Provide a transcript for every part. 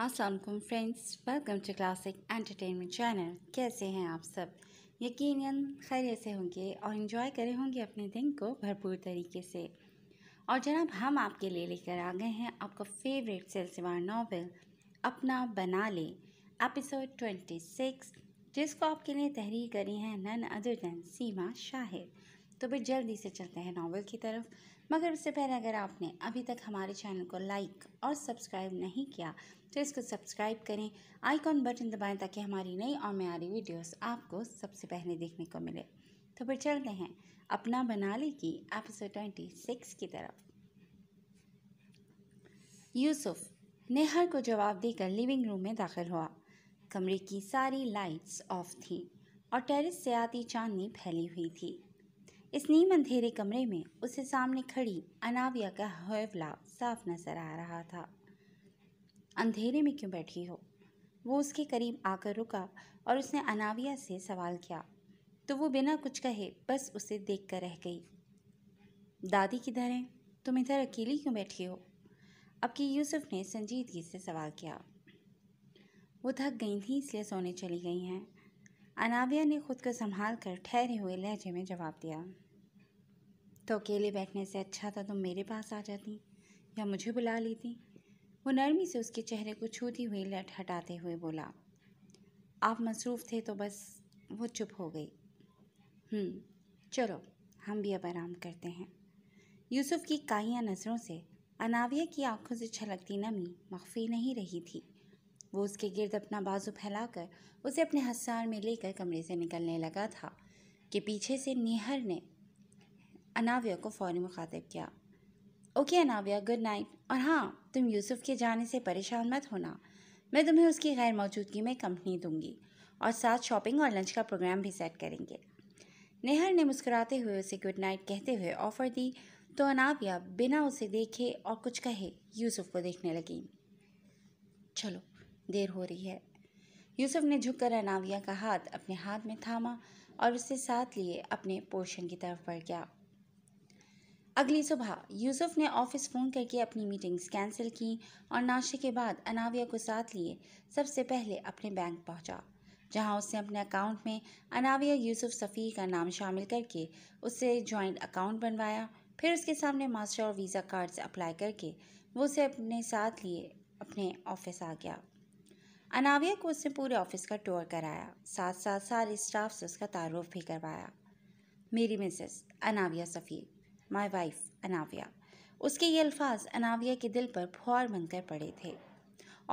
Aslam friends welcome to classic entertainment channel कैसे हैं आप सब यकीनन खैर से होंगे और इन्जॉय करे होंगे अपने दिन को भरपूर तरीके से और जनाब हम आपके लिए लेकर आ गए हैं आपका फेवरेट सिलसिवार नावल अपना बना ले एपिसोड ट्वेंटी सिक्स जिसको आपके लिए तहरीर करी है none other than Seema Shahid तो फिर जल्दी से चलते हैं नावल की तरफ मगर उससे पहले अगर आपने अभी तक हमारे चैनल को लाइक और सब्सक्राइब नहीं किया तो इसको सब्सक्राइब करें आइकॉन बटन दबाएं ताकि हमारी नई और म्यारी वीडियोस आपको सबसे पहले देखने को मिले तो फिर चलते हैं अपना बनाले की एपिसोड ट्वेंटी सिक्स की तरफ यूसुफ नेहर को जवाब देकर लिविंग रूम में दाखिल हुआ कमरे की सारी लाइट्स ऑफ थी और टेरिस से आती चांदनी फैली हुई थी इस नीम अंधेरे कमरे में उसे सामने खड़ी अनाविया का हवला साफ नजर आ रहा था अंधेरे में क्यों बैठी हो वो उसके करीब आकर रुका और उसने अनाविया से सवाल किया तो वो बिना कुछ कहे बस उसे देख कर रह गई दादी किधर हैं तुम इधर अकेली क्यों बैठी हो अब कि यूसुफ ने संजीदगी से सवाल किया वो थक गई थी इसलिए सोने चली गई हैं अनाविया ने खुद को संभाल कर ठहरे हुए लहजे में जवाब दिया तो अकेले बैठने से अच्छा था तुम तो मेरे पास आ जाती या मुझे बुला लेती वो नरमी से उसके चेहरे को छूती हुई लट हटाते हुए बोला आप मसरूफ़ थे तो बस वो चुप हो गई हम्म, चलो हम भी अब आराम करते हैं यूसुफ की काहिया नज़रों से अनाविया की आंखों से छलकती नमी मख्फी नहीं रही थी वो उसके गिरद अपना बाजू फैलाकर उसे अपने हसार में लेकर कमरे से निकलने लगा था कि पीछे से निहर ने अनाविया को फौरी मुखातिब किया ओके अनाविया गुड नाइट और हाँ तुम यूसुफ के जाने से परेशान मत होना मैं तुम्हें उसकी गैर मौजूदगी में कंपनी दूंगी और साथ शॉपिंग और लंच का प्रोग्राम भी सेट करेंगे नेहर ने मुस्कुराते हुए उसे गुड नाइट कहते हुए ऑफ़र दी तो अनाविया बिना उसे देखे और कुछ कहे यूसुफ को देखने लगी चलो देर हो रही है यूसुफ ने झुककर अनाविया का हाथ अपने हाथ में थामा और उसे साथ लिए अपने पोर्शन की तरफ बढ़ गया अगली सुबह यूसुफ ने ऑफिस फ़ोन करके अपनी मीटिंग्स कैंसिल की और नाश्ते के बाद अनाविया को साथ लिए सबसे पहले अपने बैंक पहुंचा, जहां उसने अपने अकाउंट में अनाविया यूसुफ सफ़ी का नाम शामिल करके उससे जॉइंट अकाउंट बनवाया फिर उसके सामने मास्टर और वीज़ा कार्ड्स अप्लाई करके वो उसे अपने साथ लिए अपने ऑफिस आ गया अनाविया को उसने पूरे ऑफिस का टूर कराया साथ साथ सारे स्टाफ से उसका तारुफ भी करवाया मेरी मिसेस अनाविया सफ़ी माई वाइफ अनाविया उसके ये अल्फाज अनाविया के दिल पर फुहार बनकर पड़े थे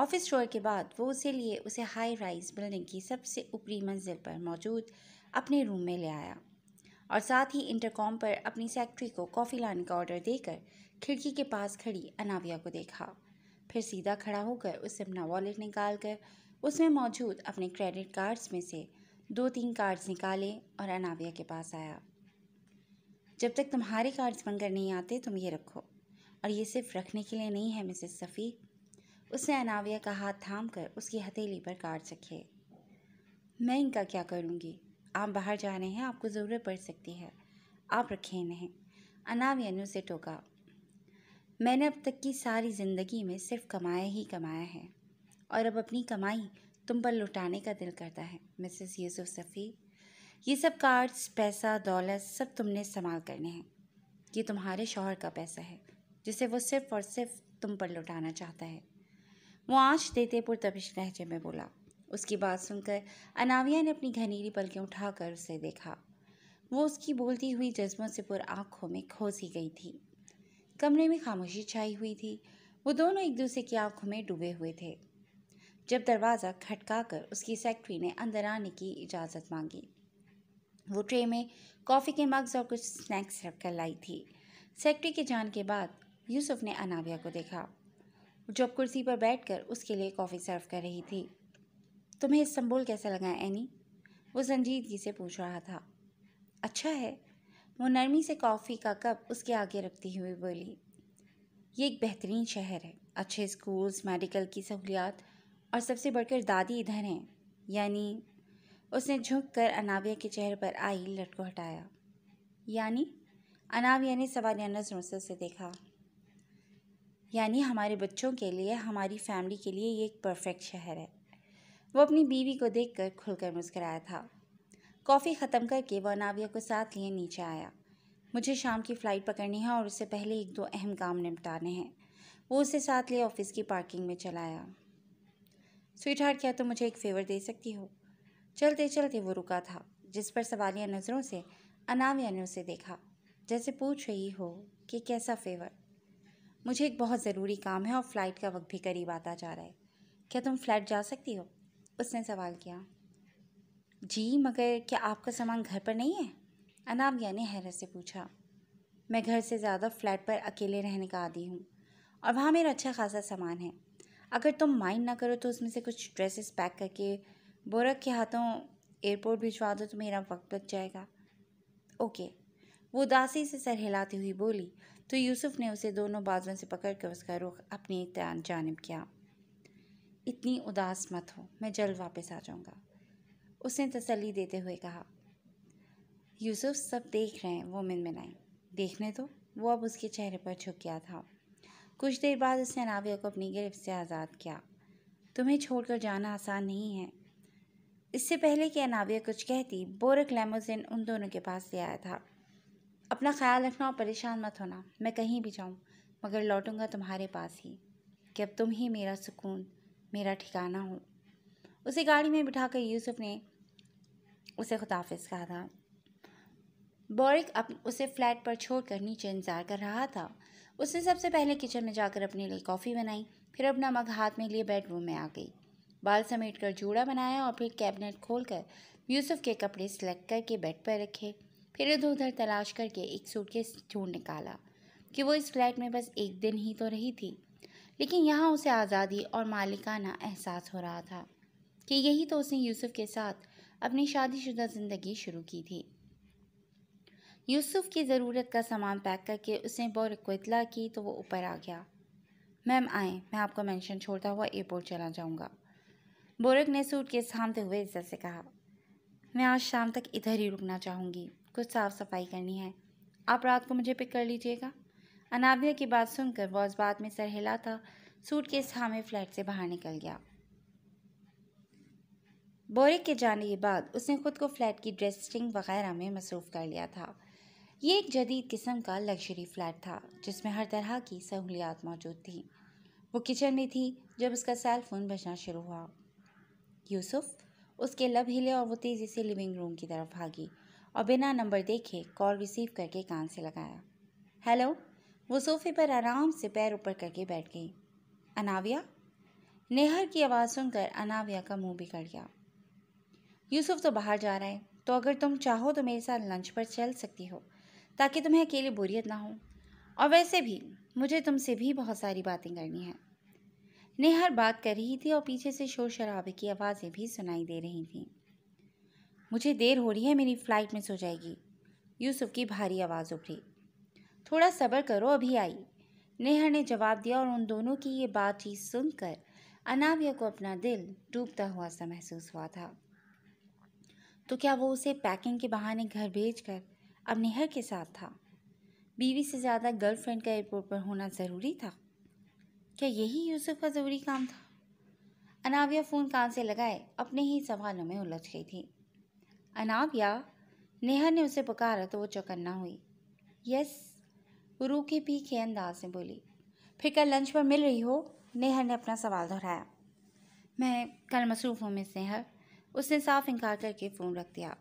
ऑफिस शोर के बाद वो उसे लिए उसे हाई राइज बिल्डिंग की सबसे ऊपरी मंजिल पर मौजूद अपने रूम में ले आया और साथ ही इंटरकॉम पर अपनी सेक्रेटरी को कॉफ़ी लाने का ऑर्डर देकर खिड़की के पास खड़ी अनाविया को देखा फिर सीधा खड़ा होकर उससे अपना वॉलेट निकाल कर उसमें मौजूद अपने क्रेडिट कार्ड्स में से दो तीन कार्ड्स निकाले और अनाविया के पास आया जब तक तुम्हारे कार्ड्स बनकर नहीं आते तुम ये रखो और ये सिर्फ रखने के लिए नहीं है मिसेस सफ़ी उसने अनाविया का हाथ थाम कर उसकी हथेली पर कार्ड रखे मैं इनका क्या करूँगी आप बाहर जा रहे हैं आपको ज़रूरत पड़ सकती है आप रखें इन्हें अनाविया ने उसे टोका मैंने अब तक की सारी ज़िंदगी में सिर्फ कमाया ही कमाया है और अब अपनी कमाई तुम पर लुटाने का दिल करता है मिसेस यूसुफ सफ़ी ये सब कार्ड्स पैसा दौलत सब तुमने इस्तेमाल करने हैं ये तुम्हारे शोहर का पैसा है जिसे वो सिर्फ़ और सिर्फ तुम पर लौटाना चाहता है वो आँच देते पुरतपिश लहजे में बोला उसकी बात सुनकर अनाविया ने अपनी घनीरी पलकें उठाकर उसे देखा वो उसकी बोलती हुई जज्बों से पुर आँखों में खोसी गई थी कमरे में खामोशी छाई हुई थी वो दोनों एक दूसरे की आँखों में डूबे हुए थे जब दरवाज़ा खटकाकर उसकी सेक्रेटरी ने अंदर आने की इजाज़त मांगी वो ट्रे में कॉफ़ी के मग्स और कुछ स्नैक्स रख कर लाई थी सेक्रेटरी के जान के बाद यूसुफ ने अनाविया को देखा जो अब कुर्सी पर बैठकर उसके लिए कॉफ़ी सर्व कर रही थी तुम्हें इस्तंबुल कैसा लगा एनी वो संजीदगी से पूछ रहा था अच्छा है वो नरमी से कॉफ़ी का कप उसके आगे रखती हुई बोली ये एक बेहतरीन शहर है अच्छे स्कूल्स मेडिकल की सहूलियात और सबसे बढ़कर दादी इधर हैं यानी उसने झुक कर अनाविया के चेहरे पर आई लट को हटाया यानी अनाविया ने सवालिया नजरों से उसे देखा यानी हमारे बच्चों के लिए हमारी फैमिली के लिए ये एक परफेक्ट शहर है वो अपनी बीवी को देखकर खुलकर मुस्कराया था कॉफ़ी ख़त्म करके वह अनाविया को साथ लिए नीचे आया मुझे शाम की फ़्लाइट पकड़नी है और उससे पहले एक दो अहम काम निपटाने हैं वो उसे साथ लिए ऑफ़िस की पार्किंग में चलाया स्वीट हार्ट क्या तुम तो मुझे एक फ़ेवर दे सकती हो चलते चलते वो रुका था जिस पर सवालिया नज़रों से अनामिया ने उसे देखा जैसे पूछ रही हो कि कैसा फेवर मुझे एक बहुत ज़रूरी काम है और फ्लाइट का वक्त भी करीब आता जा रहा है क्या तुम फ्लैट जा सकती हो उसने सवाल किया जी मगर क्या आपका सामान घर पर नहीं है अनामिया ने हैरत से पूछा मैं घर से ज़्यादा फ्लैट पर अकेले रहने का आदि हूँ और वहाँ मेरा अच्छा खासा सामान है अगर तुम माइंड ना करो तो उसमें से कुछ ड्रेसेस पैक करके बोरक के हाथों एयरपोर्ट भिजवा दो तो मेरा वक्त बच जाएगा ओके वो दासी से सर हिलाती हुई बोली तो यूसुफ ने उसे दोनों बाजुओं से पकड़ कर उसका रुख अपनी जानब किया इतनी उदास मत हो मैं जल्द वापस आ जाऊँगा उसने तसली देते हुए कहा यूसुफ सब देख रहे हैं वो नाई देखने तो वो अब उसके चेहरे पर झुक गया था कुछ देर बाद उसने नाविया को अपनी गिरफ्त से आज़ाद किया तुम्हें छोड़कर जाना आसान नहीं है इससे पहले कि अनाविया कुछ कहती बोरक लेमोजिन उन दोनों के पास ले आया था अपना ख्याल रखना और परेशान मत होना मैं कहीं भी जाऊँ मगर लौटूंगा तुम्हारे पास ही कि अब तुम ही मेरा सुकून मेरा ठिकाना हो उसे गाड़ी में बिठाकर यूसुफ ने उसे खुदाफिज कहा था बोरिक अप उसे फ्लैट पर छोड़कर नीचे इंतज़ार कर रहा था उसने सबसे पहले किचन में जाकर अपने लिए कॉफ़ी बनाई फिर अपना मग हाथ में लिए बेडरूम में आ गई बाल समेट कर जूड़ा बनाया और फिर कैबिनेट खोलकर यूसुफ के कपड़े सिलेक्ट करके बेड पर रखे फिर इधर उधर तलाश करके एक सूटकेस ढूंढ निकाला कि वो इस फ्लैट में बस एक दिन ही तो रही थी लेकिन यहाँ उसे आज़ादी और मालिकाना एहसास हो रहा था कि यही तो उसने यूसुफ के साथ अपनी शादीशुदा ज़िंदगी शुरू की थी यूसुफ की ज़रूरत का सामान पैक करके उसने बोर को इतला की तो वो ऊपर आ गया मैम आए मैं आपको मेंशन छोड़ता हुआ एयरपोर्ट चला जाऊँगा बोरक ने सूट के थामते हुए इज्जत से कहा मैं आज शाम तक इधर ही रुकना चाहूँगी कुछ साफ सफाई करनी है आप रात को मुझे पिक कर लीजिएगा अनाविया की बात सुनकर वॉज बाद में सर हिला था सूट के थामे फ्लैट से बाहर निकल गया बोरिक के जाने के बाद उसने खुद को फ्लैट की ड्रेसिंग वगैरह में मसरूफ़ कर लिया था ये एक जदीद किस्म का लग्जरी फ्लैट था जिसमें हर तरह की सहूलियात मौजूद थी वो किचन में थी जब उसका सेल फ़ोन बजना शुरू हुआ यूसुफ उसके लब हिले और वो तेज़ी से लिविंग रूम की तरफ भागी और बिना नंबर देखे कॉल रिसीव करके कान से लगाया हेलो वो सोफे पर आराम से पैर ऊपर करके बैठ गई अनाविया नेहर की आवाज़ सुनकर अनाविया का मुंह बिगड़ गया यूसुफ तो बाहर जा रहा है तो अगर तुम चाहो तो मेरे साथ लंच पर चल सकती हो ताकि तुम्हें अकेले बोरियत ना हो और वैसे भी मुझे तुमसे भी बहुत सारी बातें करनी है नेहर बात कर रही थी और पीछे से शोर शराबे की आवाज़ें भी सुनाई दे रही थीं मुझे देर हो रही है मेरी फ़्लाइट मिस हो जाएगी यूसुफ की भारी आवाज़ उभरी थोड़ा सब्र करो अभी आई नेहर ने जवाब दिया और उन दोनों की ये बातचीत सुनकर अनाविया को अपना दिल डूबता हुआ सा महसूस हुआ था तो क्या वो उसे पैकिंग के बहाने घर भेज कर अब नेहर के साथ था बीवी से ज़्यादा गर्लफ्रेंड का एयरपोर्ट पर होना ज़रूरी था क्या यही यूसुफ का ज़रूरी काम था अनाविया फ़ोन कान से लगाए अपने ही सवालों में उलझ गई थी अनाविया नेहा ने उसे पुकारा तो वो चौकन्ना हुई यस रूखे पीखे अंदाज में बोली फिर कल लंच पर मिल रही हो नेहा ने अपना सवाल दोहराया मैं कल मसरूफ़ हूँ मिस नेहर उसने साफ इनकार करके फ़ोन रख दिया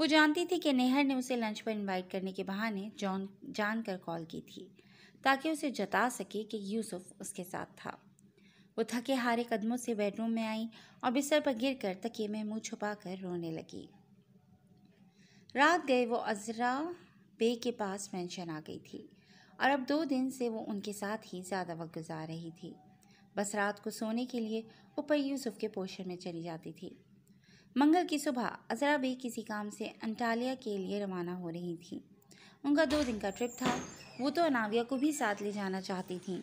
वो जानती थी कि नेहर ने उसे लंच पर इनवाइट करने के बहाने जॉन जानकर कॉल की थी ताकि उसे जता सके कि यूसुफ उसके साथ था वो थके हारे कदमों से बेडरूम में आई और बिस्तर पर गिर कर तकिए में मुँह छुपा कर रोने लगी रात गए वो अजरा बे के पास मेंशन आ गई थी और अब दो दिन से वो उनके साथ ही ज़्यादा वक्त गुजार रही थी बस रात को सोने के लिए ऊपर यूसुफ के पोर्शन में चली जाती थी मंगल की सुबह अजरा बे किसी काम से अंटालिया के लिए रवाना हो रही थी उनका दो दिन का ट्रिप था वो तो अनाविया को भी साथ ले जाना चाहती थी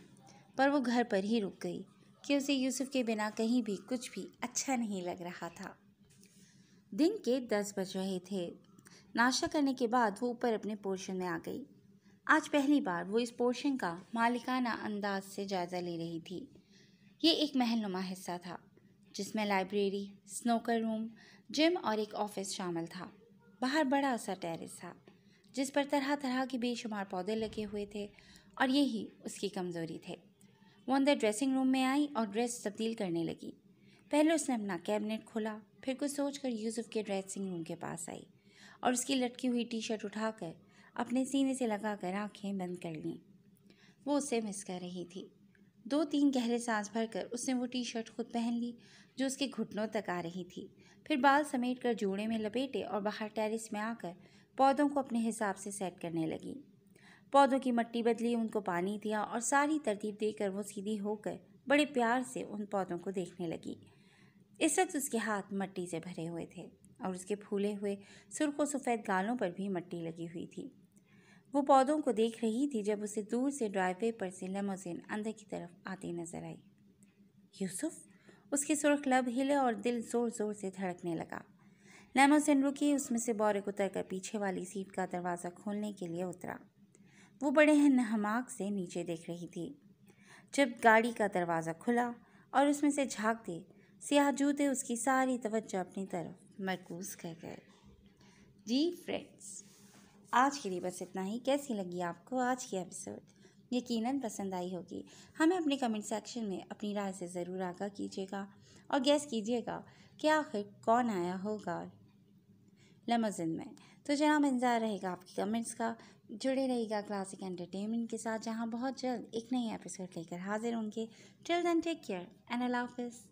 पर वो घर पर ही रुक गई कि उसे यूसुफ के बिना कहीं भी कुछ भी अच्छा नहीं लग रहा था दिन के दस बज रहे थे नाश्ता करने के बाद वो ऊपर अपने पोर्शन में आ गई आज पहली बार वो इस पोर्शन का मालिकाना अंदाज से जायज़ा ले रही थी ये एक महलनुमा हिस्सा था जिसमें लाइब्रेरी स्नोकर रूम जिम और एक ऑफिस शामिल था बाहर बड़ा सा टेरेस था जिस पर तरह तरह के बेशुमार पौधे लगे हुए थे और यही उसकी कमज़ोरी थे वो अंदर ड्रेसिंग रूम में आई और ड्रेस तब्दील करने लगी पहले उसने अपना कैबिनेट खोला फिर कुछ सोच कर यूसुफ के ड्रेसिंग रूम के पास आई और उसकी लटकी हुई टी शर्ट उठाकर अपने सीने से लगाकर आंखें बंद कर लीं वो उसे मिस कर रही थी दो तीन गहरे सांस भरकर उसने वो टी शर्ट खुद पहन ली जो उसके घुटनों तक आ रही थी फिर बाल समेट कर जोड़े में लपेटे और बाहर टेरिस में आकर पौधों को अपने हिसाब से सेट करने लगी पौधों की मट्टी बदली उनको पानी दिया और सारी तरतीब देकर वो सीधी होकर बड़े प्यार से उन पौधों को देखने लगी इस वक्त उसके हाथ मट्टी से भरे हुए थे और उसके फूले हुए सुरखों सफ़ेद गालों पर भी मट्टी लगी हुई थी वो पौधों को देख रही थी जब उसे दूर से ड्राइवे पर से लमोजिन अंदर की तरफ आती नजर आई यूसुफ उसके सुर्ख लब हिले और दिल ज़ोर ज़ोर से धड़कने लगा लेमोसिन रुकी उसमें से बौरे उतर कर पीछे वाली सीट का दरवाज़ा खोलने के लिए उतरा वो बड़े नहमाक से नीचे देख रही थी जब गाड़ी का दरवाज़ा खुला और उसमें से झाँकते सियाह जूते उसकी सारी तवज्जो अपनी तरफ मरकूज कर गए जी फ्रेंड्स आज के लिए बस इतना ही कैसी लगी आपको आज की एपिसोड यकीनन पसंद आई होगी हमें अपने कमेंट सेक्शन में अपनी राय से ज़रूर आगा कीजिएगा और गैस कीजिएगा कि आखिर कौन आया होगा लमजन में तो जनाब इंतज़ार रहेगा आपकी कमेंट्स का जुड़े रहेगा क्लासिक एंटरटेनमेंट के साथ जहाँ बहुत जल्द एक नई एपिसोड लेकर हाजिर होंगे till then take care and अल्लाह हाफिज़